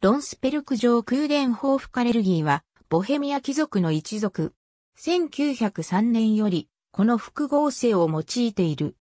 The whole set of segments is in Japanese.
ロンスペルク城空伝報ーカレルギーは、ボヘミア貴族の一族。1903年より、この複合性を用いている。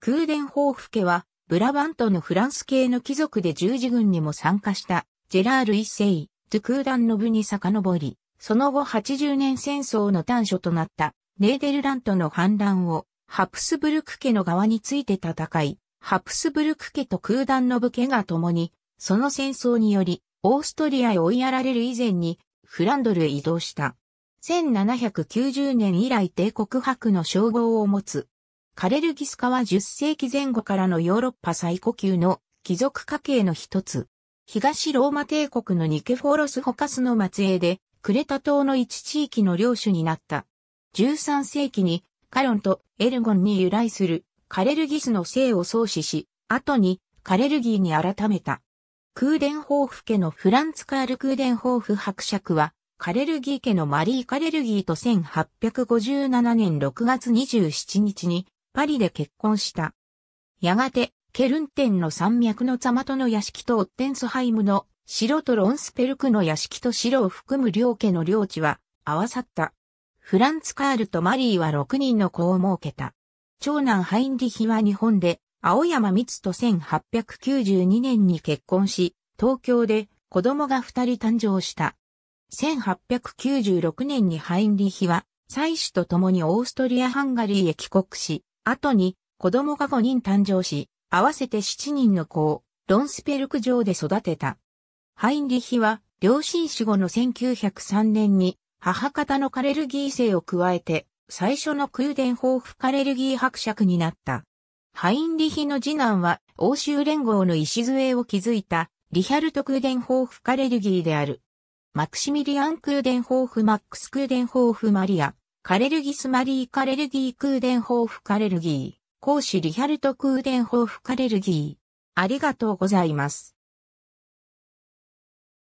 空伝報ー家は、ブラバントのフランス系の貴族で十字軍にも参加した、ジェラール一世、トゥクーダンの部に遡り、その後80年戦争の端緒となった、ネーデルラントの反乱を、ハプスブルク家の側について戦い、ハプスブルク家と空団の武家が共にその戦争により、オーストリアへ追いやられる以前に、フランドルへ移動した。1790年以来帝国博の称号を持つ。カレルギスカは10世紀前後からのヨーロッパ最古級の貴族家系の一つ。東ローマ帝国のニケフォロス・ホカスの末裔で、クレタ島の一地域の領主になった。13世紀にカロンとエルゴンに由来するカレルギスの姓を創始し、後にカレルギーに改めた。空伝ホーフ家のフランツ・カール・空伝ホーフ伯爵は、カレルギー家のマリー・カレルギーと1857年6月27日にパリで結婚した。やがて、ケルンテンの山脈のザマトの屋敷とオッテンスハイムの城とロンスペルクの屋敷と城を含む両家の領地は合わさった。フランツ・カールとマリーは6人の子を設けた。長男ハインリヒは日本で青山光と1892年に結婚し、東京で子供が二人誕生した。1896年にハインリヒは、妻子と共にオーストリア・ハンガリーへ帰国し、後に子供が5人誕生し、合わせて7人の子をロンスペルク城で育てた。ハインリヒは、両親死後の1903年に、母方のカレルギー生を加えて、最初の空伝豊富カレルギー伯爵になった。ハインリヒの次男は欧州連合の礎を築いたリヒャルト・クーデンホーフ・カレルギーである。マクシミリアン・クーデンホーフ・マックス・クーデンホーフ・マリア、カレルギス・マリー・カレルギー・クーデンホーフ・カレルギー、講師リヒャルト・クーデンホーフ・カレルギー。ありがとうございます。